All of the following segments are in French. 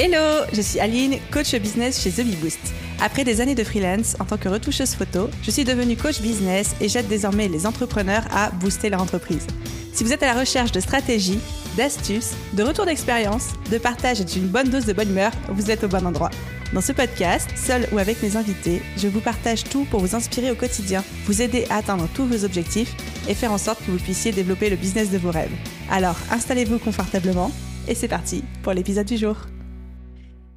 Hello, je suis Aline, coach business chez The Boost. Après des années de freelance en tant que retoucheuse photo, je suis devenue coach business et j'aide désormais les entrepreneurs à booster leur entreprise. Si vous êtes à la recherche de stratégies, d'astuces, de retours d'expérience, de partage et d'une bonne dose de bonne humeur, vous êtes au bon endroit. Dans ce podcast, seul ou avec mes invités, je vous partage tout pour vous inspirer au quotidien, vous aider à atteindre tous vos objectifs et faire en sorte que vous puissiez développer le business de vos rêves. Alors, installez-vous confortablement et c'est parti pour l'épisode du jour.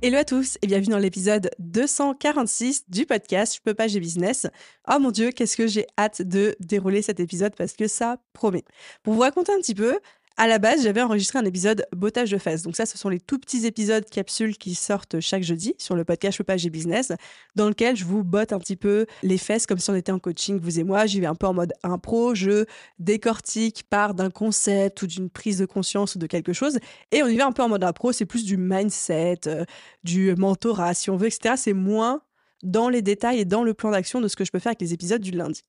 Hello à tous et bienvenue dans l'épisode 246 du podcast Je peux pas, j'ai business. Oh mon dieu, qu'est-ce que j'ai hâte de dérouler cet épisode parce que ça promet. Pour vous raconter un petit peu, à la base, j'avais enregistré un épisode bottage de fesses. Donc ça, ce sont les tout petits épisodes capsules qui sortent chaque jeudi sur le podcast Page et Business, dans lequel je vous botte un petit peu les fesses comme si on était en coaching, vous et moi. J'y vais un peu en mode impro, je décortique, part d'un concept ou d'une prise de conscience ou de quelque chose. Et on y va un peu en mode impro, c'est plus du mindset, euh, du mentorat, si on veut, etc. C'est moins dans les détails et dans le plan d'action de ce que je peux faire avec les épisodes du lundi.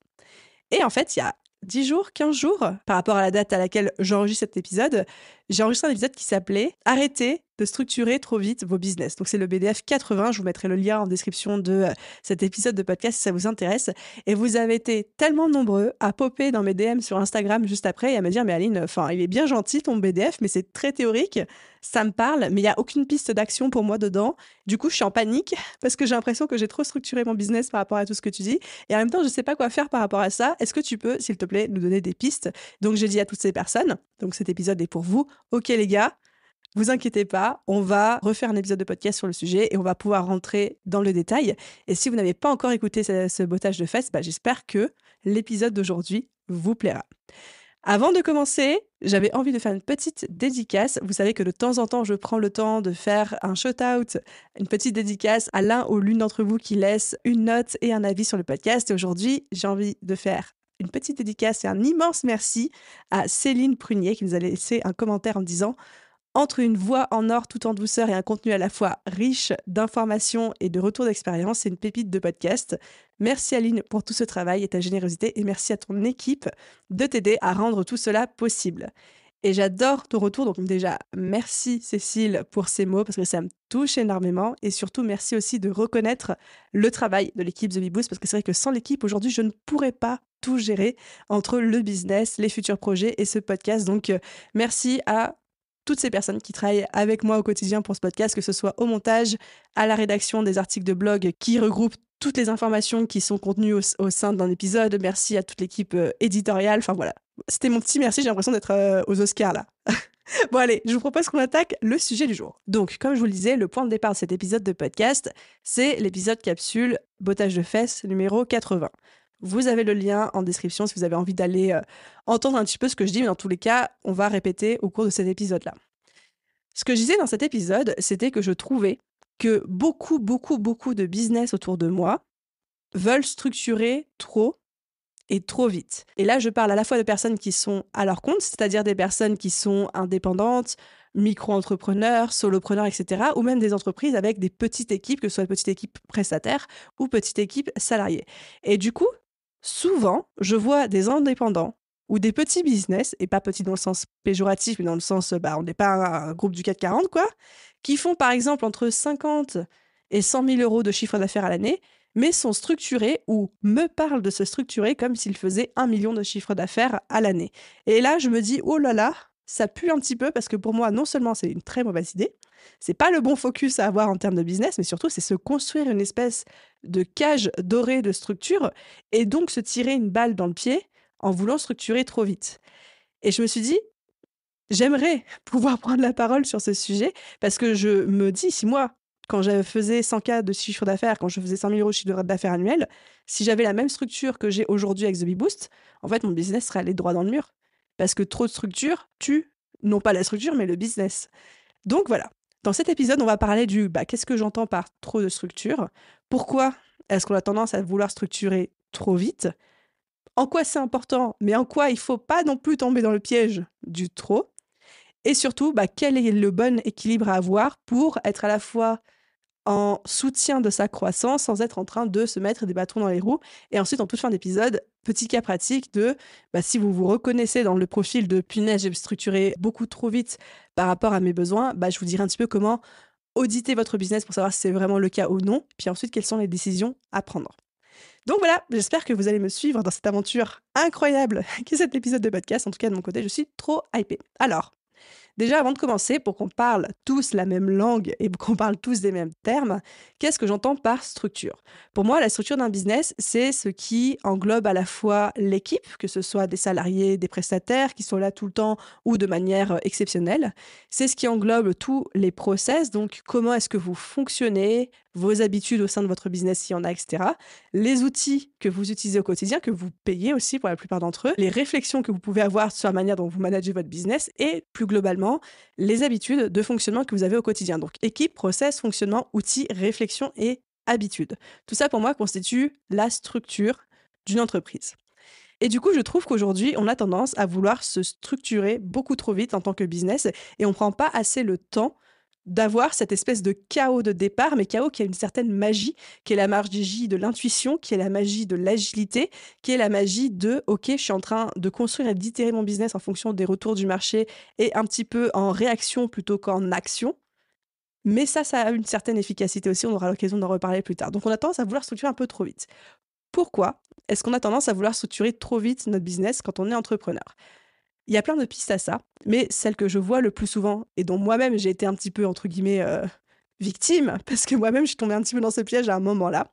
Et en fait, il y a 10 jours, 15 jours par rapport à la date à laquelle j'enregistre cet épisode, j'ai enregistré un épisode qui s'appelait Arrêtez de structurer trop vite vos business. Donc c'est le BDF 80, je vous mettrai le lien en description de euh, cet épisode de podcast si ça vous intéresse. Et vous avez été tellement nombreux à popper dans mes DM sur Instagram juste après et à me dire mais Aline, enfin il est bien gentil ton BDF, mais c'est très théorique, ça me parle, mais il n'y a aucune piste d'action pour moi dedans. Du coup je suis en panique parce que j'ai l'impression que j'ai trop structuré mon business par rapport à tout ce que tu dis. Et en même temps je ne sais pas quoi faire par rapport à ça. Est-ce que tu peux s'il te plaît nous donner des pistes Donc j'ai dit à toutes ces personnes, donc cet épisode est pour vous, OK les gars, vous inquiétez pas, on va refaire un épisode de podcast sur le sujet et on va pouvoir rentrer dans le détail. Et si vous n'avez pas encore écouté ce, botage de fesses, bah, j'espère que l'épisode d'aujourd'hui vous plaira. Avant de commencer, j'avais envie de faire une petite dédicace. Vous savez que de temps en temps, je prends le temps de faire un shout-out, une petite dédicace à l'un ou l'une d'entre vous qui laisse une note et un avis sur le podcast. Et aujourd'hui, j'ai envie de faire une petite dédicace et un immense merci à Céline Prunier qui nous a laissé un commentaire en disant entre une voix en or tout en douceur et un contenu à la fois riche d'informations et de retours d'expérience, c'est une pépite de podcast. Merci Aline pour tout ce travail et ta générosité et merci à ton équipe de t'aider à rendre tout cela possible. Et j'adore ton retour. Donc déjà, merci Cécile pour ces mots parce que ça me touche énormément. Et surtout, merci aussi de reconnaître le travail de l'équipe The parce que c'est vrai que sans l'équipe, aujourd'hui, je ne pourrais pas tout gérer entre le business, les futurs projets et ce podcast. Donc euh, merci à toutes ces personnes qui travaillent avec moi au quotidien pour ce podcast, que ce soit au montage, à la rédaction des articles de blog qui regroupent toutes les informations qui sont contenues au sein d'un épisode. Merci à toute l'équipe euh, éditoriale. Enfin voilà, c'était mon petit merci, j'ai l'impression d'être euh, aux Oscars là. bon allez, je vous propose qu'on attaque le sujet du jour. Donc, comme je vous le disais, le point de départ de cet épisode de podcast, c'est l'épisode capsule Bottage de fesses numéro 80. Vous avez le lien en description si vous avez envie d'aller euh, entendre un petit peu ce que je dis, mais dans tous les cas, on va répéter au cours de cet épisode-là. Ce que je disais dans cet épisode, c'était que je trouvais que beaucoup, beaucoup, beaucoup de business autour de moi veulent structurer trop et trop vite. Et là, je parle à la fois de personnes qui sont à leur compte, c'est-à-dire des personnes qui sont indépendantes, micro-entrepreneurs, solopreneurs, etc., ou même des entreprises avec des petites équipes, que ce soit une petite équipe prestataire ou petite équipe salariée. Et du coup, souvent, je vois des indépendants ou des petits business, et pas petits dans le sens péjoratif, mais dans le sens, bah, on n'est pas un, groupe du 40 quoi, qui font par exemple entre 50 et 100 000 euros de chiffre d'affaires à l'année mais sont structurés ou me parlent de se structurer comme s'ils faisaient un million de chiffres d'affaires à l'année. Et là, je me dis, oh là là, ça pue un petit peu parce que pour moi, non seulement c'est une très mauvaise idée, c'est pas le bon focus à avoir en termes de business, mais surtout c'est se construire une espèce de cage dorée de structure et donc se tirer une balle dans le pied en voulant structurer trop vite. Et je me suis dit, j'aimerais pouvoir prendre la parole sur ce sujet parce que je me dis, si moi, quand je faisais 100K de chiffre d'affaires, quand je faisais 100 000 euros de chiffre d'affaires annuel, si j'avais la même structure que j'ai aujourd'hui avec The Bee Boost, en fait, mon business serait allé droit dans le mur. Parce que trop de structure tue, non pas la structure, mais le business. Donc voilà. Dans cet épisode, on va parler du bah, qu'est-ce que j'entends par trop de structure Pourquoi est-ce qu'on a tendance à vouloir structurer trop vite En quoi c'est important, mais en quoi il ne faut pas non plus tomber dans le piège du trop et surtout, bah, quel est le bon équilibre à avoir pour être à la fois en soutien de sa croissance sans être en train de se mettre des bâtons dans les roues. Et ensuite, en toute fin d'épisode, petit cas pratique de bah, si vous vous reconnaissez dans le profil de punaise, j'ai structuré beaucoup trop vite par rapport à mes besoins, bah, je vous dirai un petit peu comment auditer votre business pour savoir si c'est vraiment le cas ou non, puis ensuite quelles sont les décisions à prendre. Donc voilà, j'espère que vous allez me suivre dans cette aventure incroyable qu'est cet épisode de podcast. En tout cas, de mon côté, je suis trop hypée. Alors, Déjà, avant de commencer, pour qu'on parle tous la même langue et qu'on parle tous des mêmes termes, qu'est-ce que j'entends par structure Pour moi, la structure d'un business, c'est ce qui englobe à la fois l'équipe, que ce soit des salariés, des prestataires qui sont là tout le temps ou de manière euh, exceptionnelle. C'est ce qui englobe tous les process, donc comment est-ce que vous fonctionnez, vos habitudes au sein de votre business s'il y en a, etc. Les outils que vous utilisez au quotidien, que vous payez aussi pour la plupart d'entre eux, les réflexions que vous pouvez avoir sur la manière dont vous managez votre business et plus globalement les habitudes de fonctionnement que vous avez au quotidien. Donc équipe, process, fonctionnement, outils, réflexion et habitudes. Tout ça pour moi constitue la structure d'une entreprise. Et du coup, je trouve qu'aujourd'hui, on a tendance à vouloir se structurer beaucoup trop vite en tant que business et on ne prend pas assez le temps d'avoir cette espèce de chaos de départ, mais chaos qui a une certaine magie, qui est la magie de l'intuition, qui est la magie de l'agilité, qui est la magie de OK, je suis en train de construire et d'itérer mon business en fonction des retours du marché et un petit peu en réaction plutôt qu'en action. Mais ça, ça a une certaine efficacité aussi, on aura l'occasion d'en reparler plus tard. Donc on a tendance à vouloir structurer un peu trop vite. Pourquoi est-ce qu'on a tendance à vouloir structurer trop vite notre business quand on est entrepreneur il y a plein de pistes à ça, mais celle que je vois le plus souvent et dont moi-même j'ai été un petit peu, entre guillemets, euh, victime, parce que moi-même je suis tombée un petit peu dans ce piège à un moment là.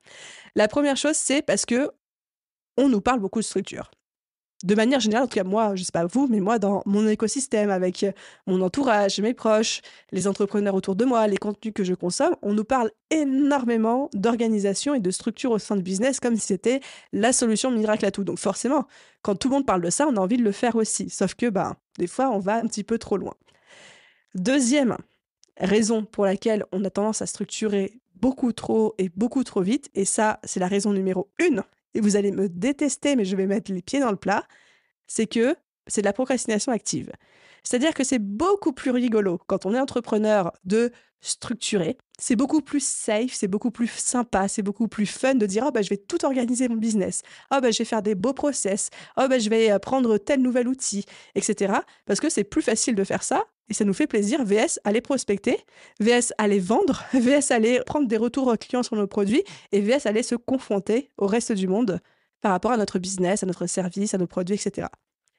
La première chose, c'est parce que on nous parle beaucoup de structure de manière générale, en tout cas moi, je sais pas vous, mais moi dans mon écosystème, avec euh, mon entourage, mes proches, les entrepreneurs autour de moi, les contenus que je consomme, on nous parle énormément d'organisation et de structure au sein de business comme si c'était la solution miracle à tout. Donc forcément, quand tout le monde parle de ça, on a envie de le faire aussi. Sauf que bah, des fois, on va un petit peu trop loin. Deuxième raison pour laquelle on a tendance à structurer beaucoup trop et beaucoup trop vite, et ça c'est la raison numéro une et vous allez me détester, mais je vais mettre les pieds dans le plat, c'est que c'est de la procrastination active. C'est-à-dire que c'est beaucoup plus rigolo quand on est entrepreneur de structurer. C'est beaucoup plus safe, c'est beaucoup plus sympa, c'est beaucoup plus fun de dire oh bah, je vais tout organiser mon business, oh bah, je vais faire des beaux process, oh bah, je vais euh, prendre tel nouvel outil, etc. Parce que c'est plus facile de faire ça et ça nous fait plaisir. VS, aller prospecter, VS, aller vendre, VS, aller prendre des retours clients sur nos produits et VS, aller se confronter au reste du monde par rapport à notre business, à notre service, à nos produits, etc.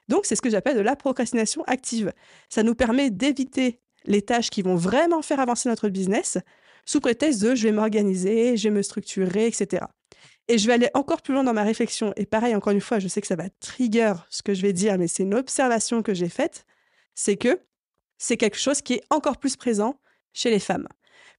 Donc, c'est ce que j'appelle de la procrastination active. Ça nous permet d'éviter les tâches qui vont vraiment faire avancer notre business sous prétexte de je vais m'organiser, je vais me structurer, etc. Et je vais aller encore plus loin dans ma réflexion. Et pareil, encore une fois, je sais que ça va trigger ce que je vais dire, mais c'est une observation que j'ai faite. C'est que c'est quelque chose qui est encore plus présent chez les femmes.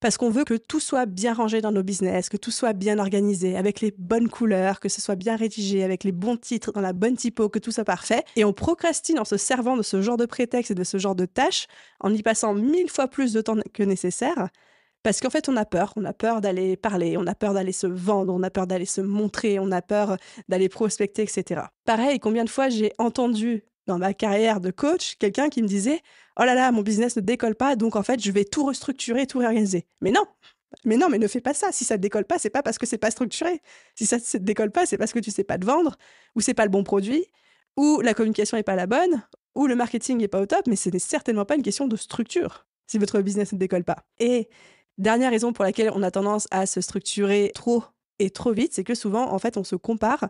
Parce qu'on veut que tout soit bien rangé dans nos business, que tout soit bien organisé, avec les bonnes couleurs, que ce soit bien rédigé, avec les bons titres, dans la bonne typo, que tout soit parfait. Et on procrastine en se servant de ce genre de prétexte et de ce genre de tâches, en y passant mille fois plus de temps que nécessaire, parce qu'en fait, on a peur. On a peur d'aller parler, on a peur d'aller se vendre, on a peur d'aller se montrer, on a peur d'aller prospecter, etc. Pareil, combien de fois j'ai entendu dans ma carrière de coach quelqu'un qui me disait Oh là là, mon business ne décolle pas, donc en fait, je vais tout restructurer, tout réorganiser. Mais non mais non, mais ne fais pas ça. Si ça ne décolle pas, c'est pas parce que c'est pas structuré. Si ça ne décolle pas, c'est parce que tu sais pas te vendre, ou c'est pas le bon produit, ou la communication n'est pas la bonne, ou le marketing n'est pas au top, mais ce n'est certainement pas une question de structure si votre business ne décolle pas. Et dernière raison pour laquelle on a tendance à se structurer trop et trop vite, c'est que souvent, en fait, on se compare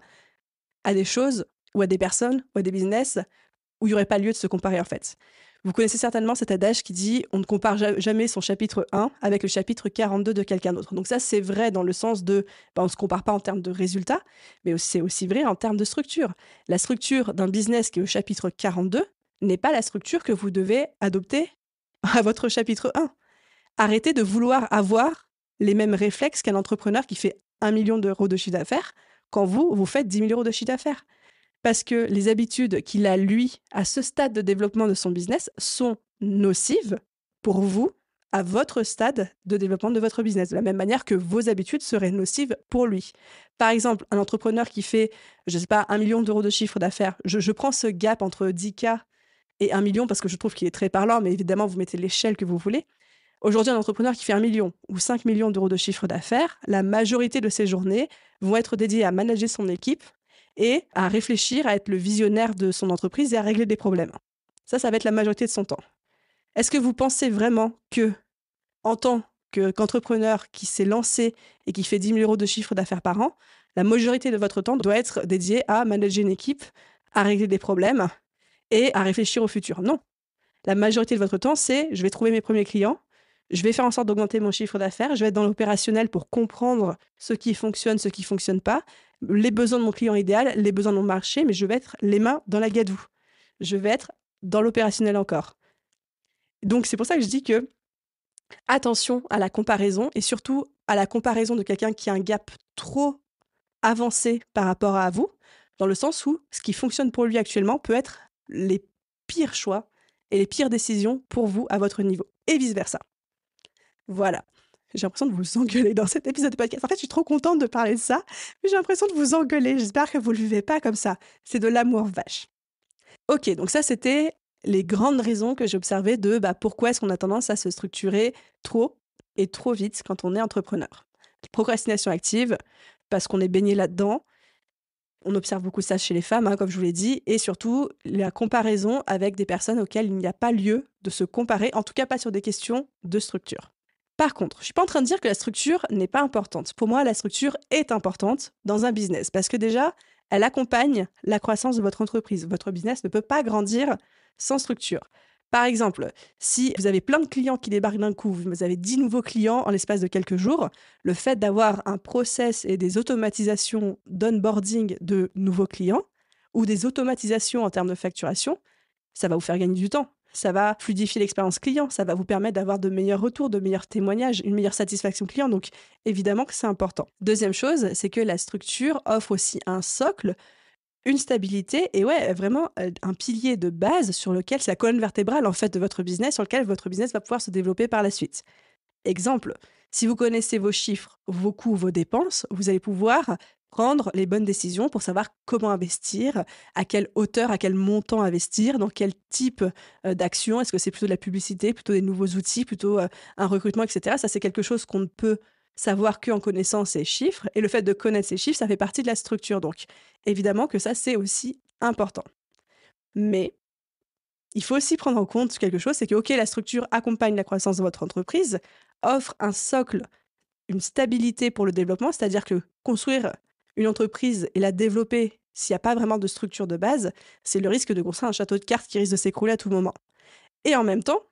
à des choses ou à des personnes ou à des business où il n'y aurait pas lieu de se comparer en fait. Vous connaissez certainement cet adage qui dit on ne compare jamais son chapitre 1 avec le chapitre 42 de quelqu'un d'autre. Donc ça c'est vrai dans le sens de bah, on ne se compare pas en termes de résultats, mais c'est aussi vrai en termes de structure. La structure d'un business qui est au chapitre 42 n'est pas la structure que vous devez adopter à votre chapitre 1. Arrêtez de vouloir avoir les mêmes réflexes qu'un entrepreneur qui fait 1 million d'euros de chiffre d'affaires quand vous, vous faites 10 000 euros de chiffre d'affaires parce que les habitudes qu'il a, lui, à ce stade de développement de son business, sont nocives pour vous à votre stade de développement de votre business, de la même manière que vos habitudes seraient nocives pour lui. Par exemple, un entrepreneur qui fait, je ne sais pas, un million d'euros de chiffre d'affaires, je, prends ce gap entre 10K et un million parce que je trouve qu'il est très parlant, mais évidemment, vous mettez l'échelle que vous voulez. Aujourd'hui, un entrepreneur qui fait un million ou 5 millions d'euros de chiffre d'affaires, la majorité de ses journées vont être dédiées à manager son équipe, et à réfléchir, à être le visionnaire de son entreprise et à régler des problèmes. Ça, ça va être la majorité de son temps. Est-ce que vous pensez vraiment que, en tant qu'entrepreneur qui s'est lancé et qui fait 10 000 euros de chiffre d'affaires par an, la majorité de votre temps doit être dédiée à manager une équipe, à régler des problèmes et à réfléchir au futur Non. La majorité de votre temps, c'est je vais trouver mes premiers clients, je vais faire en sorte d'augmenter mon chiffre d'affaires, je vais être dans l'opérationnel pour comprendre ce qui fonctionne, ce qui ne fonctionne pas, les besoins de mon client idéal, les besoins de mon marché, mais je vais être les mains dans la gadoue. Je vais être dans l'opérationnel encore. Donc c'est pour ça que je dis que attention à la comparaison et surtout à la comparaison de quelqu'un qui a un gap trop avancé par rapport à vous, dans le sens où ce qui fonctionne pour lui actuellement peut être les pires choix et les pires décisions pour vous à votre niveau et vice-versa. Voilà. J'ai l'impression de vous engueuler dans cet épisode de podcast. En fait, je suis trop contente de parler de ça, mais j'ai l'impression de vous engueuler. J'espère que vous ne le vivez pas comme ça. C'est de l'amour vache. Ok, donc ça, c'était les grandes raisons que j'observais de bah, pourquoi est-ce qu'on a tendance à se structurer trop et trop vite quand on est entrepreneur. Procrastination active, parce qu'on est baigné là-dedans. On observe beaucoup ça chez les femmes, hein, comme je vous l'ai dit, et surtout la comparaison avec des personnes auxquelles il n'y a pas lieu de se comparer, en tout cas pas sur des questions de structure. Par contre, je suis pas en train de dire que la structure n'est pas importante. Pour moi, la structure est importante dans un business parce que déjà, elle accompagne la croissance de votre entreprise. Votre business ne peut pas grandir sans structure. Par exemple, si vous avez plein de clients qui débarquent d'un coup, vous avez 10 nouveaux clients en l'espace de quelques jours, le fait d'avoir un process et des automatisations d'onboarding de nouveaux clients ou des automatisations en termes de facturation, ça va vous faire gagner du temps ça va fluidifier l'expérience client, ça va vous permettre d'avoir de meilleurs retours, de meilleurs témoignages, une meilleure satisfaction client. Donc évidemment que c'est important. Deuxième chose, c'est que la structure offre aussi un socle, une stabilité et ouais, vraiment euh, un pilier de base sur lequel c'est la colonne vertébrale en fait de votre business, sur lequel votre business va pouvoir se développer par la suite. Exemple, si vous connaissez vos chiffres, vos coûts, vos dépenses, vous allez pouvoir prendre les bonnes décisions pour savoir comment investir, à quelle hauteur, à quel montant investir, dans quel type euh, d'action. Est-ce que c'est plutôt de la publicité, plutôt des nouveaux outils, plutôt euh, un recrutement, etc. Ça, c'est quelque chose qu'on ne peut savoir qu'en connaissant ces chiffres. Et le fait de connaître ces chiffres, ça fait partie de la structure. Donc, évidemment que ça, c'est aussi important. Mais il faut aussi prendre en compte quelque chose, c'est que, OK, la structure accompagne la croissance de votre entreprise, offre un socle, une stabilité pour le développement, c'est-à-dire que construire une entreprise et la développer s'il n'y a pas vraiment de structure de base, c'est le risque de construire un château de cartes qui risque de s'écrouler à tout moment. Et en même temps,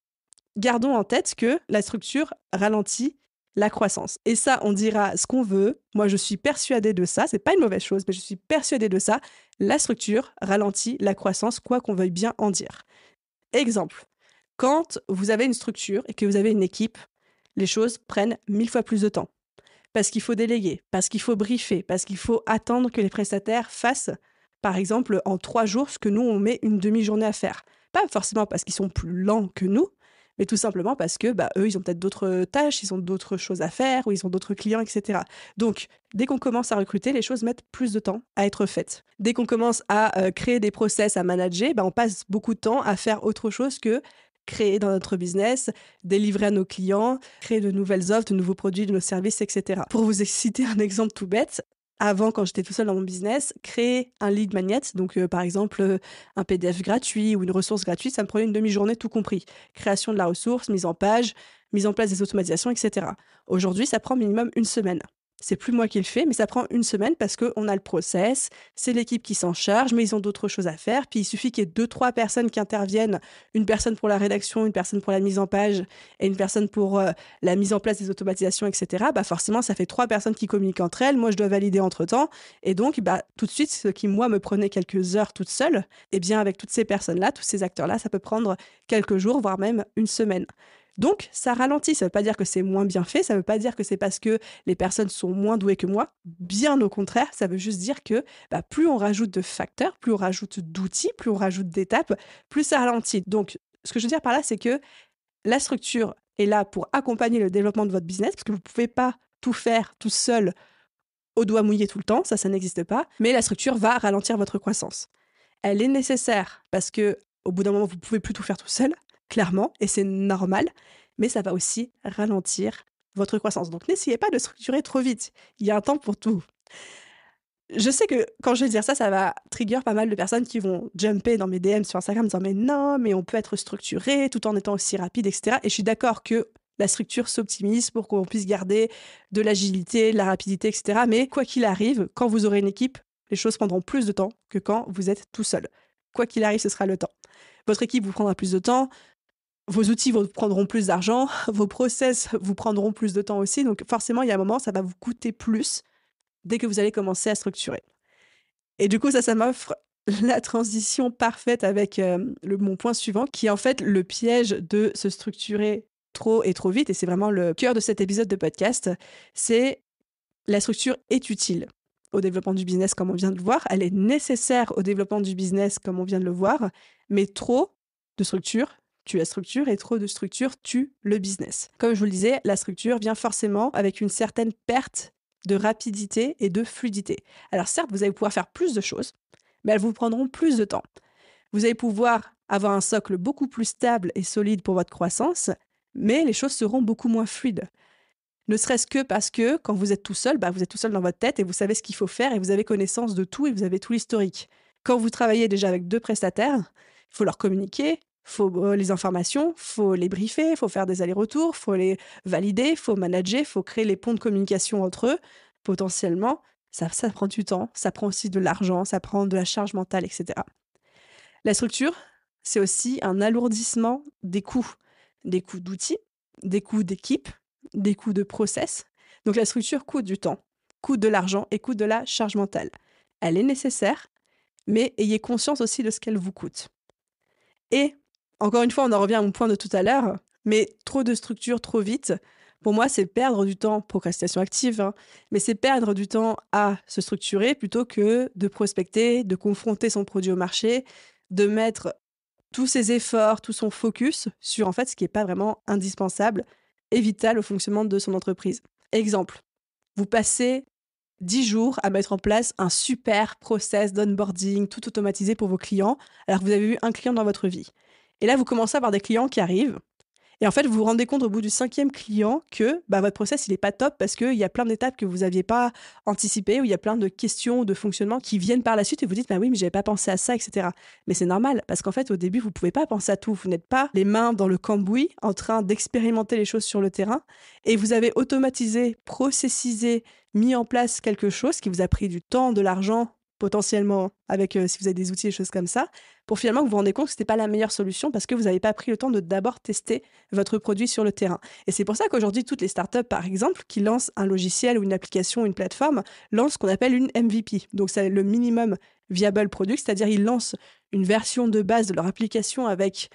gardons en tête que la structure ralentit la croissance. Et ça, on dira ce qu'on veut. Moi, je suis persuadée de ça. C'est pas une mauvaise chose, mais je suis persuadée de ça. La structure ralentit la croissance, quoi qu'on veuille bien en dire. Exemple. Quand vous avez une structure et que vous avez une équipe, les choses prennent mille fois plus de temps parce qu'il faut déléguer, parce qu'il faut briefer, parce qu'il faut attendre que les prestataires fassent, par exemple, en trois jours ce que nous, on met une demi-journée à faire. Pas forcément parce qu'ils sont plus lents que nous, mais tout simplement parce que bah, eux, ils ont peut-être d'autres tâches, ils ont d'autres choses à faire, ou ils ont d'autres clients, etc. Donc, dès qu'on commence à recruter, les choses mettent plus de temps à être faites. Dès qu'on commence à euh, créer des process, à manager, bah, on passe beaucoup de temps à faire autre chose que créer dans notre business, délivrer à nos clients, créer de nouvelles offres, de nouveaux produits, de nos services, etc. Pour vous citer un exemple tout bête, avant, quand j'étais tout seul dans mon business, créer un lead magnet, donc euh, par exemple euh, un PDF gratuit ou une ressource gratuite, ça me prenait une demi-journée tout compris. Création de la ressource, mise en page, mise en place des automatisations, etc. Aujourd'hui, ça prend minimum une semaine. C'est plus moi qui le fais, mais ça prend une semaine parce qu'on a le process, c'est l'équipe qui s'en charge, mais ils ont d'autres choses à faire. Puis il suffit qu'il y ait deux, trois personnes qui interviennent, une personne pour la rédaction, une personne pour la mise en page et une personne pour euh, la mise en place des automatisations, etc. Bah forcément, ça fait trois personnes qui communiquent entre elles. Moi, je dois valider entre temps. Et donc, bah, tout de suite, ce qui, moi, me prenait quelques heures toute seule, eh bien, avec toutes ces personnes-là, tous ces acteurs-là, ça peut prendre quelques jours, voire même une semaine. Donc, ça ralentit. Ça ne veut pas dire que c'est moins bien fait. Ça ne veut pas dire que c'est parce que les personnes sont moins douées que moi. Bien au contraire, ça veut juste dire que bah, plus on rajoute de facteurs, plus on rajoute d'outils, plus on rajoute d'étapes, plus ça ralentit. Donc, ce que je veux dire par là, c'est que la structure est là pour accompagner le développement de votre business, parce que vous ne pouvez pas tout faire tout seul au doigt mouillé tout le temps, ça, ça n'existe pas. Mais la structure va ralentir votre croissance. Elle est nécessaire parce que au bout d'un moment, vous ne pouvez plus tout faire tout seul clairement, et c'est normal, mais ça va aussi ralentir votre croissance. Donc n'essayez pas de structurer trop vite, il y a un temps pour tout. Je sais que quand je vais dire ça, ça va trigger pas mal de personnes qui vont jumper dans mes DM sur Instagram en disant mais non, mais on peut être structuré tout en étant aussi rapide, etc. Et je suis d'accord que la structure s'optimise pour qu'on puisse garder de l'agilité, de la rapidité, etc. Mais quoi qu'il arrive, quand vous aurez une équipe, les choses prendront plus de temps que quand vous êtes tout seul. Quoi qu'il arrive, ce sera le temps. Votre équipe vous prendra plus de temps, vos outils vous prendront plus d'argent, vos process vous prendront plus de temps aussi. Donc forcément, il y a un moment, ça va vous coûter plus dès que vous allez commencer à structurer. Et du coup, ça, ça m'offre la transition parfaite avec euh, le, mon point suivant, qui est en fait le piège de se structurer trop et trop vite. Et c'est vraiment le cœur de cet épisode de podcast. C'est la structure est utile au développement du business, comme on vient de le voir. Elle est nécessaire au développement du business, comme on vient de le voir. Mais trop de structure la structure et trop de structure tue le business. Comme je vous le disais, la structure vient forcément avec une certaine perte de rapidité et de fluidité. Alors certes, vous allez pouvoir faire plus de choses, mais elles vous prendront plus de temps. Vous allez pouvoir avoir un socle beaucoup plus stable et solide pour votre croissance, mais les choses seront beaucoup moins fluides. Ne serait-ce que parce que quand vous êtes tout seul, bah, vous êtes tout seul dans votre tête et vous savez ce qu'il faut faire et vous avez connaissance de tout et vous avez tout l'historique. Quand vous travaillez déjà avec deux prestataires, il faut leur communiquer, faut euh, les informations, faut les briefer, faut faire des allers-retours, faut les valider, faut manager, faut créer les ponts de communication entre eux. Potentiellement, ça, ça prend du temps, ça prend aussi de l'argent, ça prend de la charge mentale, etc. La structure, c'est aussi un alourdissement des coûts, des coûts d'outils, des coûts d'équipe, des coûts de process. Donc la structure coûte du temps, coûte de l'argent et coûte de la charge mentale. Elle est nécessaire, mais ayez conscience aussi de ce qu'elle vous coûte. Et encore une fois, on en revient à mon point de tout à l'heure, mais trop de structure trop vite, pour moi, c'est perdre du temps, procrastination active, hein, mais c'est perdre du temps à se structurer plutôt que de prospecter, de confronter son produit au marché, de mettre tous ses efforts, tout son focus sur en fait ce qui n'est pas vraiment indispensable et vital au fonctionnement de son entreprise. Exemple, vous passez 10 jours à mettre en place un super process d'onboarding tout automatisé pour vos clients alors que vous avez eu un client dans votre vie. Et là, vous commencez à avoir des clients qui arrivent. Et en fait, vous vous rendez compte au bout du cinquième client que bah, votre process, il n'est pas top parce qu'il y a plein d'étapes que vous n'aviez pas anticipées, ou il y a plein de questions de fonctionnement qui viennent par la suite et vous dites, bah oui, mais n'avais pas pensé à ça, etc. Mais c'est normal parce qu'en fait, au début, vous pouvez pas penser à tout. Vous n'êtes pas les mains dans le cambouis en train d'expérimenter les choses sur le terrain et vous avez automatisé, processisé, mis en place quelque chose qui vous a pris du temps, de l'argent, potentiellement avec euh, si vous avez des outils et choses comme ça, pour finalement vous vous rendez compte que ce n'était pas la meilleure solution parce que vous n'avez pas pris le temps de d'abord tester votre produit sur le terrain. Et c'est pour ça qu'aujourd'hui, toutes les startups, par exemple, qui lancent un logiciel ou une application ou une plateforme, lancent ce qu'on appelle une MVP. Donc c'est le minimum viable product, c'est-à-dire ils lancent une version de base de leur application avec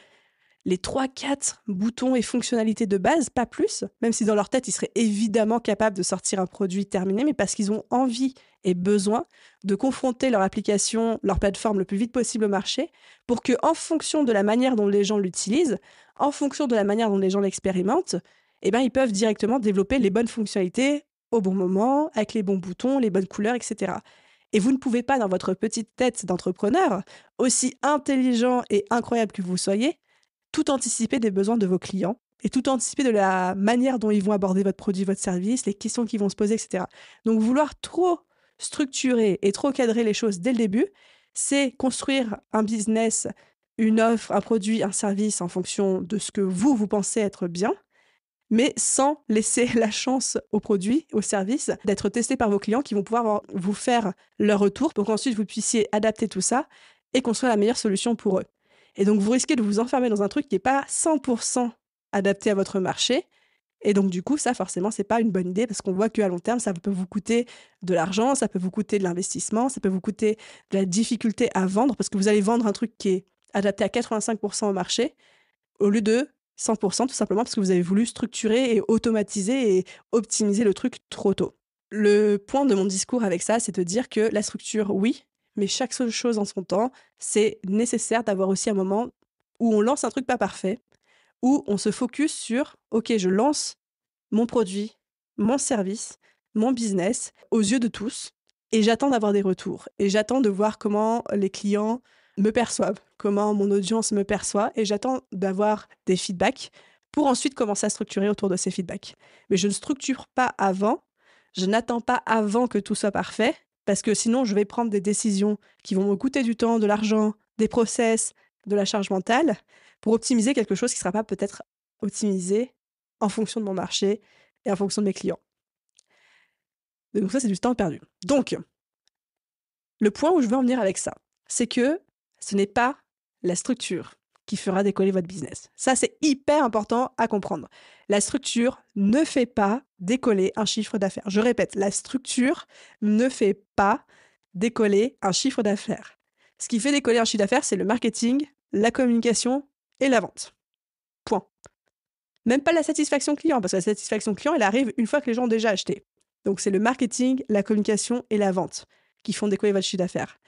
les 3-4 boutons et fonctionnalités de base, pas plus, même si dans leur tête, ils seraient évidemment capables de sortir un produit terminé, mais parce qu'ils ont envie et besoin de confronter leur application, leur plateforme le plus vite possible au marché, pour que, en fonction de la manière dont les gens l'utilisent, en fonction de la manière dont les gens l'expérimentent, eh ben, ils peuvent directement développer les bonnes fonctionnalités au bon moment, avec les bons boutons, les bonnes couleurs, etc. Et vous ne pouvez pas, dans votre petite tête d'entrepreneur, aussi intelligent et incroyable que vous soyez, tout anticiper des besoins de vos clients et tout anticiper de la manière dont ils vont aborder votre produit, votre service, les questions qu'ils vont se poser, etc. Donc vouloir trop structurer et trop cadrer les choses dès le début, c'est construire un business, une offre, un produit, un service en fonction de ce que vous, vous pensez être bien, mais sans laisser la chance au produit, au service, d'être testé par vos clients qui vont pouvoir vous faire leur retour pour qu'ensuite vous puissiez adapter tout ça et construire la meilleure solution pour eux. Et donc, vous risquez de vous enfermer dans un truc qui n'est pas 100% adapté à votre marché. Et donc, du coup, ça, forcément, n'est pas une bonne idée parce qu'on voit qu'à long terme, ça peut vous coûter de l'argent, ça peut vous coûter de l'investissement, ça peut vous coûter de la difficulté à vendre parce que vous allez vendre un truc qui est adapté à 85% au marché au lieu de 100%, tout simplement parce que vous avez voulu structurer et automatiser et optimiser le truc trop tôt. Le point de mon discours avec ça, c'est de dire que la structure, oui, mais chaque seule chose en son temps, c'est nécessaire d'avoir aussi un moment où on lance un truc pas parfait, où on se focus sur, OK, je lance mon produit, mon service, mon business aux yeux de tous, et j'attends d'avoir des retours, et j'attends de voir comment les clients me perçoivent, comment mon audience me perçoit, et j'attends d'avoir des feedbacks pour ensuite commencer à structurer autour de ces feedbacks. Mais je ne structure pas avant, je n'attends pas avant que tout soit parfait, parce que sinon je vais prendre des décisions qui vont me coûter du temps, de l'argent, des process, de la charge mentale, pour optimiser quelque chose qui ne sera pas peut-être optimisé en fonction de mon marché et en fonction de mes clients. Donc ça, c'est du temps perdu. Donc, le point où je veux en venir avec ça, c'est que ce n'est pas la structure qui fera décoller votre business. Ça, c'est hyper important à comprendre. La structure ne fait pas décoller un chiffre d'affaires. Je répète, la structure ne fait pas décoller un chiffre d'affaires. Ce qui fait décoller un chiffre d'affaires, c'est le marketing, la communication et la vente. Point. Même pas la satisfaction client, parce que la satisfaction client, elle arrive une fois que les gens ont déjà acheté. Donc c'est le marketing, la communication et la vente qui font décoller votre chiffre d'affaires.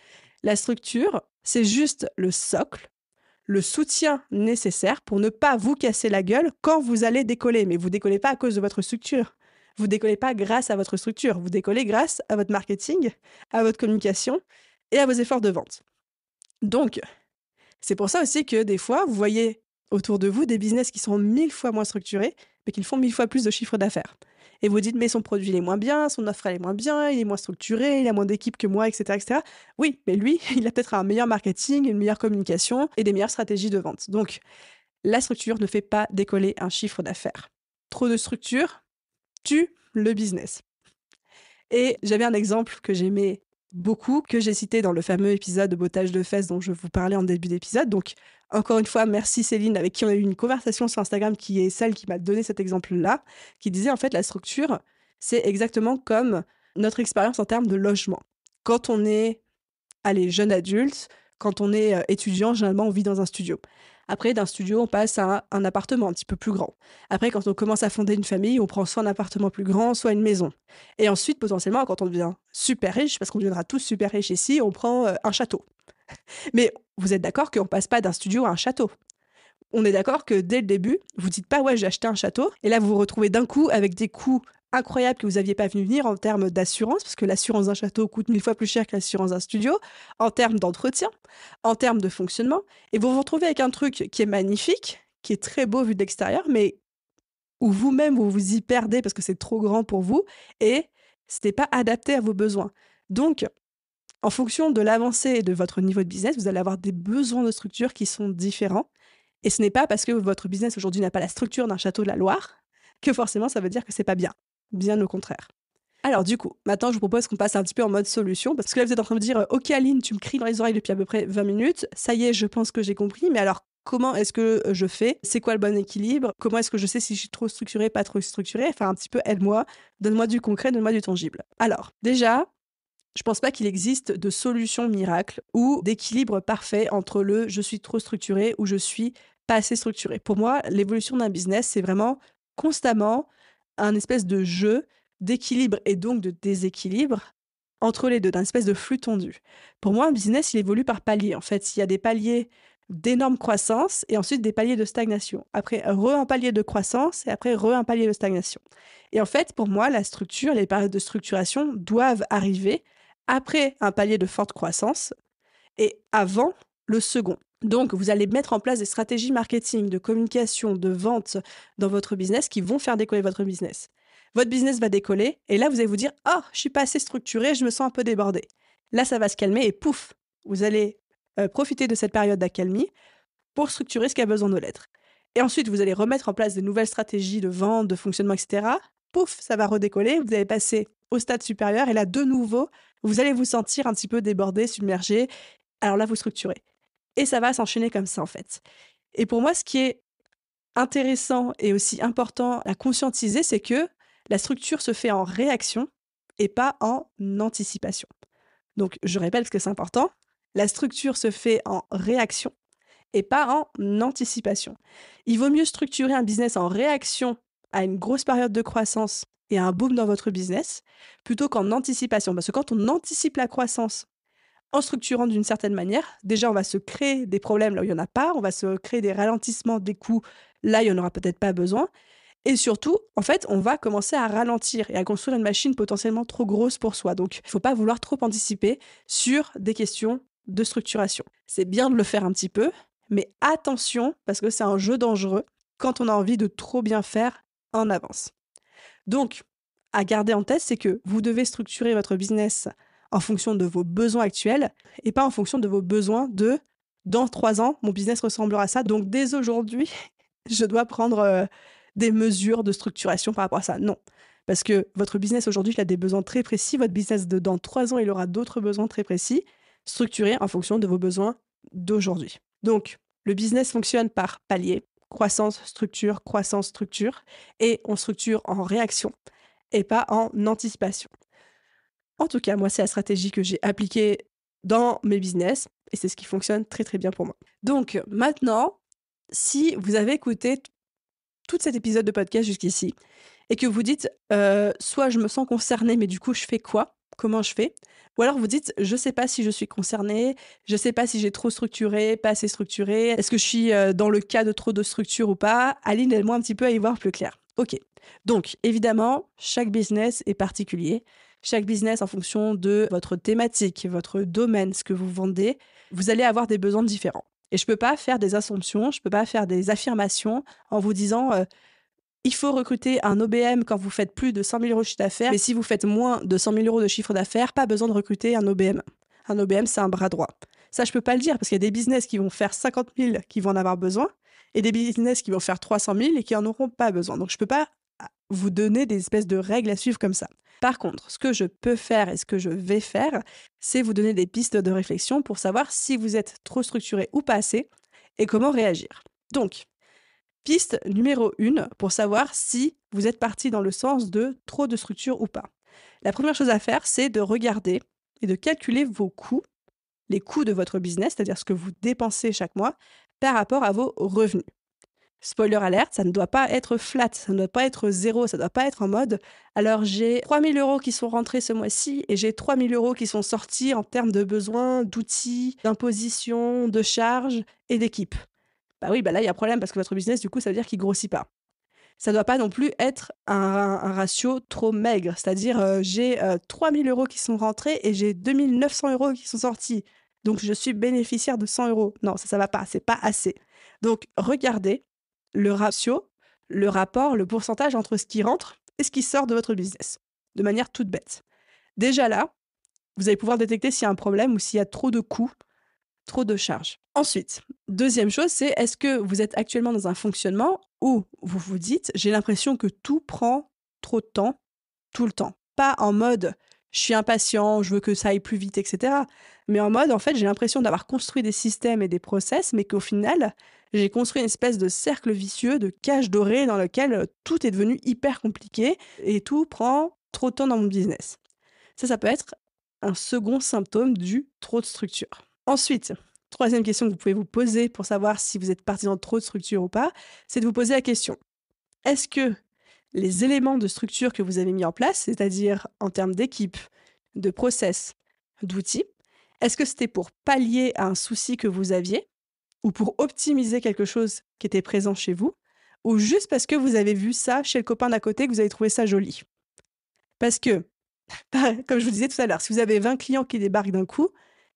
La structure, c'est juste le socle le soutien nécessaire pour ne pas vous casser la gueule quand vous allez décoller. Mais vous décollez pas à cause de votre structure. Vous décollez pas grâce à votre structure. Vous décollez grâce à votre marketing, à votre communication et à vos efforts de vente. Donc, c'est pour ça aussi que des fois, vous voyez autour de vous des business qui sont mille fois moins structurés, mais qui font mille fois plus de chiffre d'affaires et vous dites, mais son produit, il est moins bien, son offre, elle est moins bien, il est moins structuré, il a moins d'équipe que moi, etc., etc. Oui, mais lui, il a peut-être un meilleur marketing, une meilleure communication et des meilleures stratégies de vente. Donc, la structure ne fait pas décoller un chiffre d'affaires. Trop de structure tue le business. Et j'avais un exemple que j'aimais beaucoup, que j'ai cité dans le fameux épisode de bottage de fesses dont je vous parlais en début d'épisode. Donc, encore une fois, merci Céline, avec qui on a eu une conversation sur Instagram, qui est celle qui m'a donné cet exemple-là, qui disait en fait la structure, c'est exactement comme notre expérience en termes de logement. Quand on est, allez, jeune adulte, quand on est euh, étudiant, généralement, on vit dans un studio. Après, d'un studio, on passe à un appartement un petit peu plus grand. Après, quand on commence à fonder une famille, on prend soit un appartement plus grand, soit une maison. Et ensuite, potentiellement, quand on devient super riche, parce qu'on deviendra tous super riches ici, on prend euh, un château. Mais vous êtes d'accord qu'on passe pas d'un studio à un château on est d'accord que dès le début, vous dites pas ouais j'ai acheté un château et là vous vous retrouvez d'un coup avec des coûts incroyable que vous n'aviez pas venu venir en termes d'assurance, parce que l'assurance d'un château coûte mille fois plus cher que l'assurance d'un studio, en termes d'entretien, en termes de fonctionnement. Et vous vous retrouvez avec un truc qui est magnifique, qui est très beau vu de l'extérieur, mais où vous-même vous vous y perdez parce que c'est trop grand pour vous et c'était pas adapté à vos besoins. Donc, en fonction de l'avancée et de votre niveau de business, vous allez avoir des besoins de structure qui sont différents. Et ce n'est pas parce que votre business aujourd'hui n'a pas la structure d'un château de la Loire que forcément ça veut dire que c'est pas bien. Bien au contraire. Alors du coup, maintenant je vous propose qu'on passe un petit peu en mode solution, parce que là vous êtes en train de me dire, ok Aline, tu me cries dans les oreilles depuis à peu près 20 minutes, ça y est, je pense que j'ai compris, mais alors comment est-ce que euh, je fais C'est quoi le bon équilibre Comment est-ce que je sais si je suis trop structurée, pas trop structurée Enfin un petit peu aide-moi, donne-moi du concret, donne-moi du tangible. Alors déjà, je pense pas qu'il existe de solution miracle ou d'équilibre parfait entre le je suis trop structuré ou je suis pas assez structuré. Pour moi, l'évolution d'un business, c'est vraiment constamment un espèce de jeu d'équilibre et donc de déséquilibre entre les deux, d'un espèce de flux tendu. Pour moi, un business, il évolue par paliers. En fait, il y a des paliers d'énorme croissance et ensuite des paliers de stagnation. Après, re un palier de croissance et après, re un palier de stagnation. Et en fait, pour moi, la structure, les périodes de structuration doivent arriver après un palier de forte croissance et avant le second. Donc, vous allez mettre en place des stratégies marketing, de communication, de vente dans votre business qui vont faire décoller votre business. Votre business va décoller et là, vous allez vous dire Oh, je suis pas assez structuré, je me sens un peu débordé. Là, ça va se calmer et pouf, vous allez euh, profiter de cette période d'accalmie pour structurer ce a besoin de l'être. Et ensuite, vous allez remettre en place de nouvelles stratégies de vente, de fonctionnement, etc. Pouf, ça va redécoller, vous allez passer au stade supérieur et là, de nouveau, vous allez vous sentir un petit peu débordé, submergé. Alors là, vous structurez. Et ça va s'enchaîner comme ça, en fait. Et pour moi, ce qui est intéressant et aussi important à conscientiser, c'est que la structure se fait en réaction et pas en anticipation. Donc, je répète parce que c'est important, la structure se fait en réaction et pas en anticipation. Il vaut mieux structurer un business en réaction à une grosse période de croissance et à un boom dans votre business plutôt qu'en anticipation. Parce que quand on anticipe la croissance en structurant d'une certaine manière, déjà, on va se créer des problèmes là où il n'y en a pas, on va se créer des ralentissements des coûts là où il n'y en aura peut-être pas besoin. Et surtout, en fait, on va commencer à ralentir et à construire une machine potentiellement trop grosse pour soi. Donc, il ne faut pas vouloir trop anticiper sur des questions de structuration. C'est bien de le faire un petit peu, mais attention, parce que c'est un jeu dangereux quand on a envie de trop bien faire en avance. Donc, à garder en tête, c'est que vous devez structurer votre business en fonction de vos besoins actuels et pas en fonction de vos besoins de dans trois ans, mon business ressemblera à ça. Donc dès aujourd'hui, je dois prendre euh, des mesures de structuration par rapport à ça. Non. Parce que votre business aujourd'hui, il a des besoins très précis. Votre business de dans trois ans, il aura d'autres besoins très précis, structurés en fonction de vos besoins d'aujourd'hui. Donc, le business fonctionne par palier, croissance, structure, croissance, structure, et on structure en réaction et pas en anticipation. En tout cas, moi, c'est la stratégie que j'ai appliquée dans mes business et c'est ce qui fonctionne très très bien pour moi. Donc maintenant, si vous avez écouté tout cet épisode de podcast jusqu'ici et que vous dites euh, soit je me sens concernée mais du coup je fais quoi Comment je fais Ou alors vous dites je ne sais pas si je suis concernée, je ne sais pas si j'ai trop structuré, pas assez structuré, est-ce que je suis euh, dans le cas de trop de structure ou pas Aline, aide-moi un petit peu à y voir plus clair. Ok, donc évidemment, chaque business est particulier chaque business en fonction de votre thématique, votre domaine, ce que vous vendez, vous allez avoir des besoins différents. Et je ne peux pas faire des assumptions, je ne peux pas faire des affirmations en vous disant euh, il faut recruter un OBM quand vous faites plus de 100 000 euros de chiffre d'affaires, mais si vous faites moins de 100 000 euros de chiffre d'affaires, pas besoin de recruter un OBM. Un OBM, c'est un bras droit. Ça, je ne peux pas le dire parce qu'il y a des business qui vont faire 50 000 qui vont en avoir besoin et des business qui vont faire 300 000 et qui n'en auront pas besoin. Donc, je ne peux pas vous donner des espèces de règles à suivre comme ça. Par contre, ce que je peux faire et ce que je vais faire, c'est vous donner des pistes de réflexion pour savoir si vous êtes trop structuré ou pas assez et comment réagir. Donc, piste numéro 1 pour savoir si vous êtes parti dans le sens de trop de structure ou pas. La première chose à faire, c'est de regarder et de calculer vos coûts, les coûts de votre business, c'est-à-dire ce que vous dépensez chaque mois, par rapport à vos revenus. Spoiler alerte, ça ne doit pas être flat, ça ne doit pas être zéro, ça ne doit pas être en mode. Alors j'ai 3000 euros qui sont rentrés ce mois-ci et j'ai 3000 euros qui sont sortis en termes de besoins, d'outils, d'imposition, de charges et d'équipe. Bah oui, bah là il y a problème parce que votre business du coup ça veut dire qu'il grossit pas. Ça ne doit pas non plus être un, ratio trop maigre, c'est-à-dire euh, j'ai 3000 euh, euros qui sont rentrés et j'ai 2900 euros qui sont sortis. Donc je suis bénéficiaire de 100 euros. Non, ça ça va pas, c'est pas assez. Donc regardez le ratio, le rapport, le pourcentage entre ce qui rentre et ce qui sort de votre business, de manière toute bête. Déjà là, vous allez pouvoir détecter s'il y a un problème ou s'il y a trop de coûts, trop de charges. Ensuite, deuxième chose, c'est est-ce que vous êtes actuellement dans un fonctionnement où vous vous dites j'ai l'impression que tout prend trop de temps, tout le temps. Pas en mode je suis impatient, je veux que ça aille plus vite, etc. Mais en mode, en fait, j'ai l'impression d'avoir construit des systèmes et des process, mais qu'au final, j'ai construit une espèce de cercle vicieux, de cage dorée dans lequel euh, tout est devenu hyper compliqué et tout prend trop de temps dans mon business. Ça, ça peut être un second symptôme du trop de structure. Ensuite, troisième question que vous pouvez vous poser pour savoir si vous êtes parti dans trop de structure ou pas, c'est de vous poser la question, est-ce que les éléments de structure que vous avez mis en place, c'est-à-dire en termes d'équipe, de process, d'outils, est-ce que c'était pour pallier à un souci que vous aviez ou pour optimiser quelque chose qui était présent chez vous, ou juste parce que vous avez vu ça chez le copain d'à côté, que vous avez trouvé ça joli. Parce que, bah, comme je vous disais tout à l'heure, si vous avez 20 clients qui débarquent d'un coup,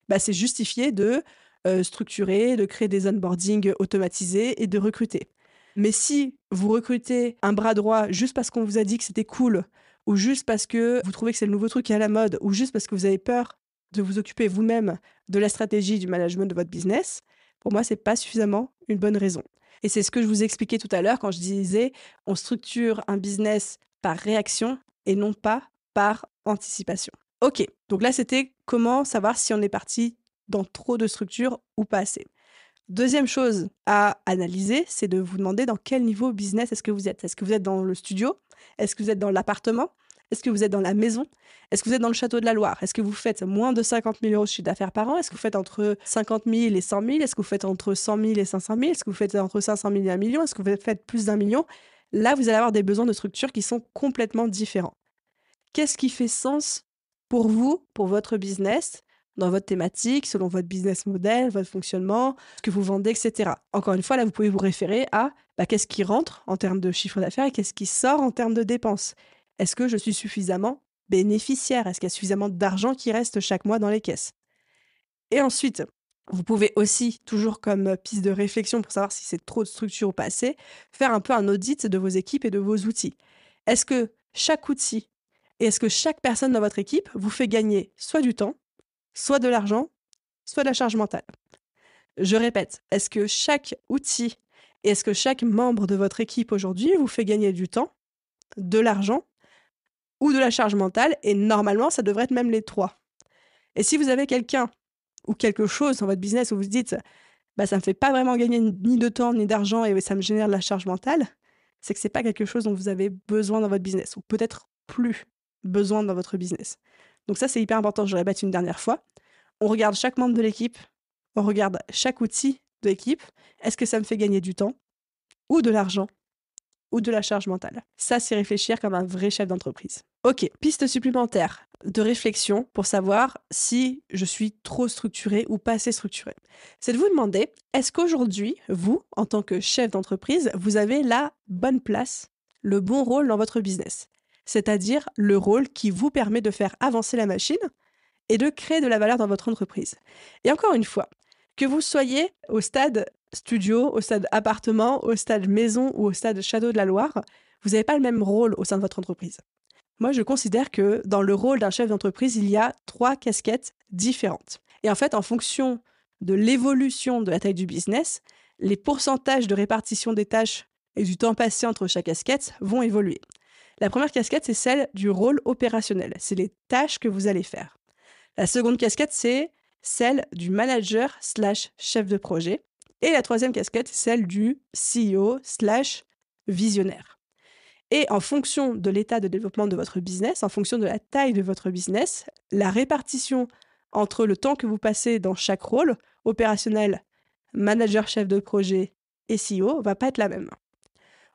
bah c'est justifié de euh, structurer, de créer des onboarding automatisés et de recruter. Mais si vous recrutez un bras droit juste parce qu'on vous a dit que c'était cool, ou juste parce que vous trouvez que c'est le nouveau truc qui est à la mode, ou juste parce que vous avez peur de vous occuper vous-même de la stratégie du management de votre business, pour moi, n'est pas suffisamment une bonne raison. Et c'est ce que je vous expliquais tout à l'heure quand je disais on structure un business par réaction et non pas par anticipation. Ok, donc là c'était comment savoir si on est parti dans trop de structures ou pas assez. Deuxième chose à analyser, c'est de vous demander dans quel niveau business est-ce que vous êtes. Est-ce que vous êtes dans le studio Est-ce que vous êtes dans l'appartement est-ce que vous êtes dans la maison Est-ce que vous êtes dans le château de la Loire Est-ce que vous faites moins de 50 000 euros de chiffre d'affaires par an Est-ce que vous faites entre 50 000 et 100 000 Est-ce que vous faites entre 100 000 et 500 000 Est-ce que vous faites entre 500 000 et 1 million Est-ce que vous faites plus d'un million Là, vous allez avoir des besoins de structure qui sont complètement différents. Qu'est-ce qui fait sens pour vous, pour votre business, dans votre thématique, selon votre business model, votre fonctionnement, ce que vous vendez, etc. Encore une fois, là, vous pouvez vous référer à bah, qu'est-ce qui rentre en termes de chiffre d'affaires et qu'est-ce qui sort en termes de dépenses est-ce que je suis suffisamment bénéficiaire Est-ce qu'il y a suffisamment d'argent qui reste chaque mois dans les caisses Et ensuite, vous pouvez aussi, toujours comme euh, piste de réflexion pour savoir si c'est trop de structure ou pas assez, faire un peu un audit de vos équipes et de vos outils. Est-ce que chaque outil et est-ce que chaque personne dans votre équipe vous fait gagner soit du temps, soit de l'argent, soit de la charge mentale Je répète, est-ce que chaque outil et est-ce que chaque membre de votre équipe aujourd'hui vous fait gagner du temps, de l'argent ou de la charge mentale, et normalement, ça devrait être même les trois. Et si vous avez quelqu'un ou quelque chose dans votre business où vous dites, bah, ça ne me fait pas vraiment gagner ni de temps ni d'argent et ça me génère de la charge mentale, c'est que ce n'est pas quelque chose dont vous avez besoin dans votre business, ou peut-être plus besoin dans votre business. Donc ça, c'est hyper important, je le répète une dernière fois. On regarde chaque membre de l'équipe, on regarde chaque outil de l'équipe. Est-ce que ça me fait gagner du temps ou de l'argent ou de la charge mentale. Ça, c'est réfléchir comme un vrai chef d'entreprise. Ok, piste supplémentaire de réflexion pour savoir si je suis trop structuré ou pas assez structuré. C'est de vous demander, est-ce qu'aujourd'hui, vous, en tant que chef d'entreprise, vous avez la bonne place, le bon rôle dans votre business C'est-à-dire le rôle qui vous permet de faire avancer la machine et de créer de la valeur dans votre entreprise. Et encore une fois, que vous soyez au stade studio, au stade appartement, au stade maison ou au stade château de la Loire, vous n'avez pas le même rôle au sein de votre entreprise. Moi, je considère que dans le rôle d'un chef d'entreprise, il y a trois casquettes différentes. Et en fait, en fonction de l'évolution de la taille du business, les pourcentages de répartition des tâches et du temps passé entre chaque casquette vont évoluer. La première casquette, c'est celle du rôle opérationnel. C'est les tâches que vous allez faire. La seconde casquette, c'est celle du manager slash chef de projet. Et la troisième casquette, celle du CEO slash visionnaire. Et en fonction de l'état de développement de votre business, en fonction de la taille de votre business, la répartition entre le temps que vous passez dans chaque rôle, opérationnel, manager, chef de projet et CEO, va pas être la même.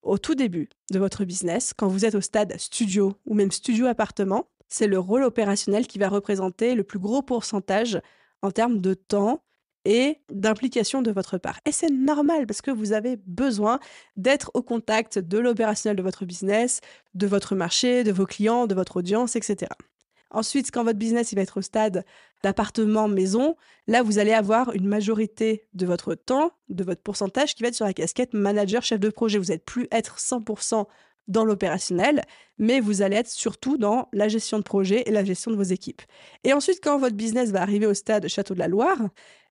Au tout début de votre business, quand vous êtes au stade studio ou même studio appartement, c'est le rôle opérationnel qui va représenter le plus gros pourcentage en termes de temps et d'implication de votre part. Et c'est normal parce que vous avez besoin d'être au contact de l'opérationnel de votre business, de votre marché, de vos clients, de votre audience, etc. Ensuite, quand votre business il va être au stade d'appartement-maison, là, vous allez avoir une majorité de votre temps, de votre pourcentage qui va être sur la casquette manager-chef de projet. Vous n'êtes plus être 100% dans l'opérationnel, mais vous allez être surtout dans la gestion de projet et la gestion de vos équipes. Et ensuite, quand votre business va arriver au stade Château de la Loire,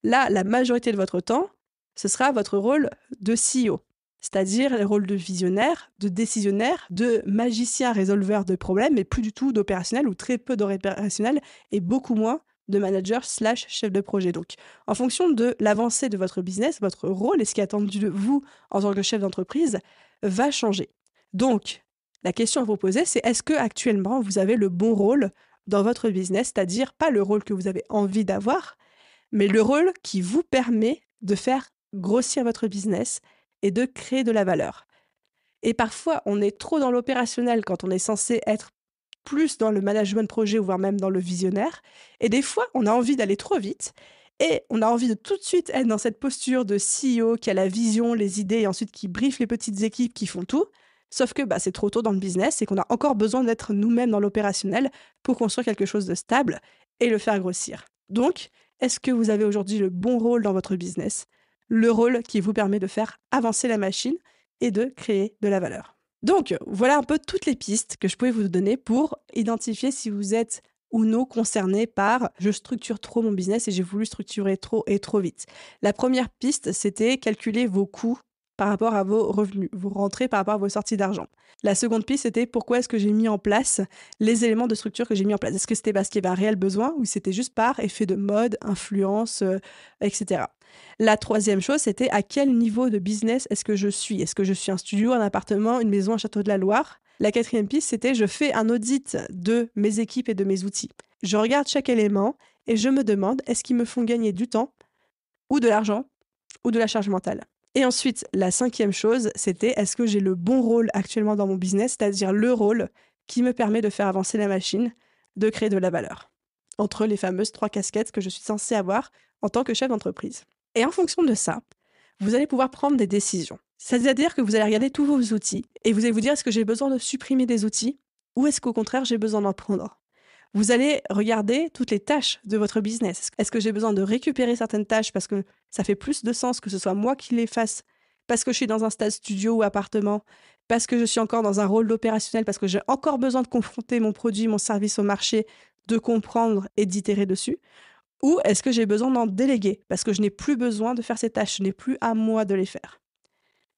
là, la majorité de votre temps, ce sera votre rôle de CEO, c'est-à-dire le rôle de visionnaire, de décisionnaire, de magicien résolveur de problèmes, mais plus du tout d'opérationnel ou très peu d'opérationnel et beaucoup moins de manager slash chef de projet. Donc, en fonction de l'avancée de votre business, votre rôle et ce qui est attendu de vous en tant que chef d'entreprise va changer. Donc, la question à vous poser, c'est est-ce que actuellement vous avez le bon rôle dans votre business, c'est-à-dire pas le rôle que vous avez envie d'avoir, mais le rôle qui vous permet de faire grossir votre business et de créer de la valeur. Et parfois, on est trop dans l'opérationnel quand on est censé être plus dans le management de projet, voire même dans le visionnaire. Et des fois, on a envie d'aller trop vite et on a envie de tout de suite être dans cette posture de CEO qui a la vision, les idées et ensuite qui briefe les petites équipes qui font tout. Sauf que bah, c'est trop tôt dans le business et qu'on a encore besoin d'être nous-mêmes dans l'opérationnel pour construire quelque chose de stable et le faire grossir. Donc, est-ce que vous avez aujourd'hui le bon rôle dans votre business Le rôle qui vous permet de faire avancer la machine et de créer de la valeur. Donc, voilà un peu toutes les pistes que je pouvais vous donner pour identifier si vous êtes ou non concerné par je structure trop mon business et j'ai voulu structurer trop et trop vite. La première piste, c'était calculer vos coûts par rapport à vos revenus, vos rentrées par rapport à vos sorties d'argent. La seconde piste, c'était pourquoi est-ce que j'ai mis en place les éléments de structure que j'ai mis en place. Est-ce que c'était parce qu'il y avait un réel besoin ou c'était juste par effet de mode, influence, euh, etc. La troisième chose, c'était à quel niveau de business est-ce que je suis Est-ce que je suis un studio, un appartement, une maison, un château de la Loire La quatrième piste, c'était je fais un audit de mes équipes et de mes outils. Je regarde chaque élément et je me demande est-ce qu'ils me font gagner du temps ou de l'argent ou de la charge mentale. Et ensuite, la cinquième chose, c'était est-ce que j'ai le bon rôle actuellement dans mon business, c'est-à-dire le rôle qui me permet de faire avancer la machine, de créer de la valeur, entre les fameuses trois casquettes que je suis censé avoir en tant que chef d'entreprise. Et en fonction de ça, vous allez pouvoir prendre des décisions. C'est-à-dire que vous allez regarder tous vos outils et vous allez vous dire est-ce que j'ai besoin de supprimer des outils ou est-ce qu'au contraire j'ai besoin d'en prendre vous allez regarder toutes les tâches de votre business. Est-ce que j'ai besoin de récupérer certaines tâches parce que ça fait plus de sens que ce soit moi qui les fasse, parce que je suis dans un stade studio ou appartement, parce que je suis encore dans un rôle d'opérationnel, parce que j'ai encore besoin de confronter mon produit, mon service au marché, de comprendre et d'itérer dessus Ou est-ce que j'ai besoin d'en déléguer parce que je n'ai plus besoin de faire ces tâches, je n'ai plus à moi de les faire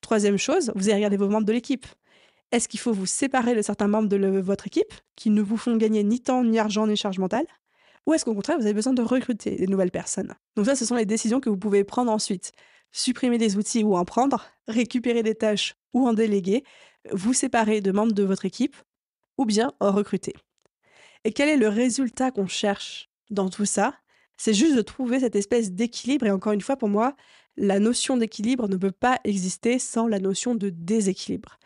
Troisième chose, vous allez regarder vos membres de l'équipe. Est-ce qu'il faut vous séparer de certains membres de votre équipe qui ne vous font gagner ni temps, ni argent, ni charge mentale Ou est-ce qu'au contraire, vous avez besoin de recruter des nouvelles personnes Donc ça, ce sont les décisions que vous pouvez prendre ensuite. Supprimer des outils ou en prendre, récupérer des tâches ou en déléguer, vous séparer de membres de votre équipe ou bien en recruter. Et quel est le résultat qu'on cherche dans tout ça C'est juste de trouver cette espèce d'équilibre. Et encore une fois, pour moi, la notion d'équilibre ne peut pas exister sans la notion de déséquilibre.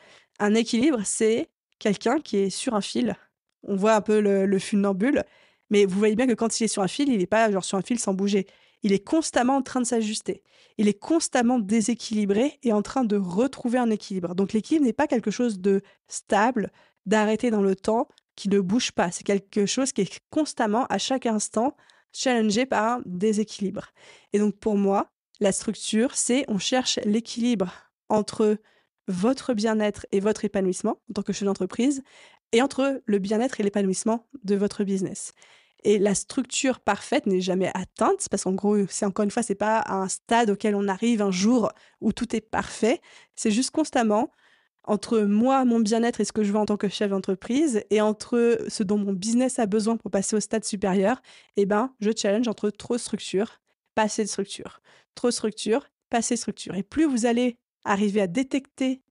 Un équilibre, c'est quelqu'un qui est sur un fil. On voit un peu le, funambule, mais vous voyez bien que quand il est sur un fil, il n'est pas genre sur un fil sans bouger. Il est constamment en train de s'ajuster. Il est constamment déséquilibré et en train de retrouver un équilibre. Donc l'équilibre n'est pas quelque chose de stable, d'arrêté dans le temps, qui ne bouge pas. C'est quelque chose qui est constamment, à chaque instant, challengé par un déséquilibre. Et donc pour moi, la structure, c'est on cherche l'équilibre entre votre bien-être et votre épanouissement en tant que chef d'entreprise et entre le bien-être et l'épanouissement de votre business. Et la structure parfaite n'est jamais atteinte parce qu'en gros, c'est encore une fois, c'est pas un stade auquel on arrive un jour où tout est parfait. C'est juste constamment entre moi, mon bien-être et ce que je veux en tant que chef d'entreprise, et entre ce dont mon business a besoin pour passer au stade supérieur, eh ben, je challenge entre trop structure, pas assez de structure, trop structure, pas assez de structure. Et plus vous allez arriver à détecter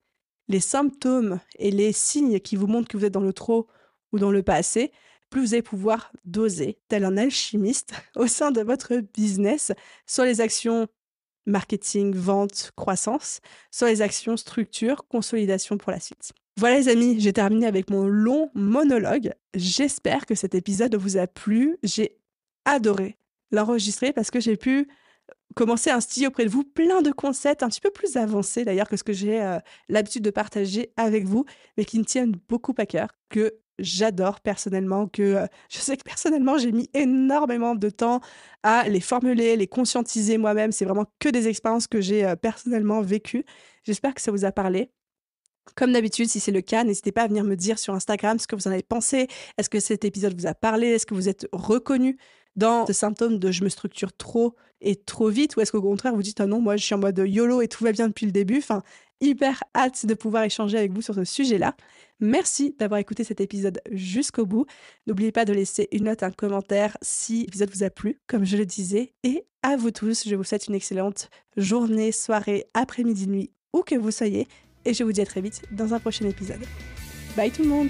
les symptômes et les signes qui vous montrent que vous êtes dans le trop ou dans le passé, plus vous allez pouvoir doser, tel un alchimiste, au sein de votre business, sur les actions marketing, vente, croissance, sur les actions structure, consolidation pour la suite. Voilà les amis, j'ai terminé avec mon long monologue. J'espère que cet épisode vous a plu. J'ai adoré l'enregistrer parce que j'ai pu commencer à instiller auprès de vous plein de concepts un petit peu plus avancés d'ailleurs que ce que j'ai euh, l'habitude de partager avec vous, mais qui me tiennent beaucoup à cœur, que j'adore personnellement, que euh, je sais que personnellement j'ai mis énormément de temps à les formuler, les conscientiser moi-même. C'est vraiment que des expériences que j'ai euh, personnellement vécues. J'espère que ça vous a parlé. Comme d'habitude, si c'est le cas, n'hésitez pas à venir me dire sur Instagram ce que vous en avez pensé. Est-ce que cet épisode vous a parlé Est-ce que vous êtes reconnu dans ce symptôme de je me structure trop et trop vite Ou est-ce qu'au contraire, vous dites, ah non, moi, je suis en mode YOLO et tout va bien depuis le début Enfin, hyper hâte de pouvoir échanger avec vous sur ce sujet-là. Merci d'avoir écouté cet épisode jusqu'au bout. N'oubliez pas de laisser une note, un commentaire si l'épisode vous a plu, comme je le disais. Et à vous tous, je vous souhaite une excellente journée, soirée, après-midi, nuit, où que vous soyez. Et je vous dis à très vite dans un prochain épisode. Bye tout le monde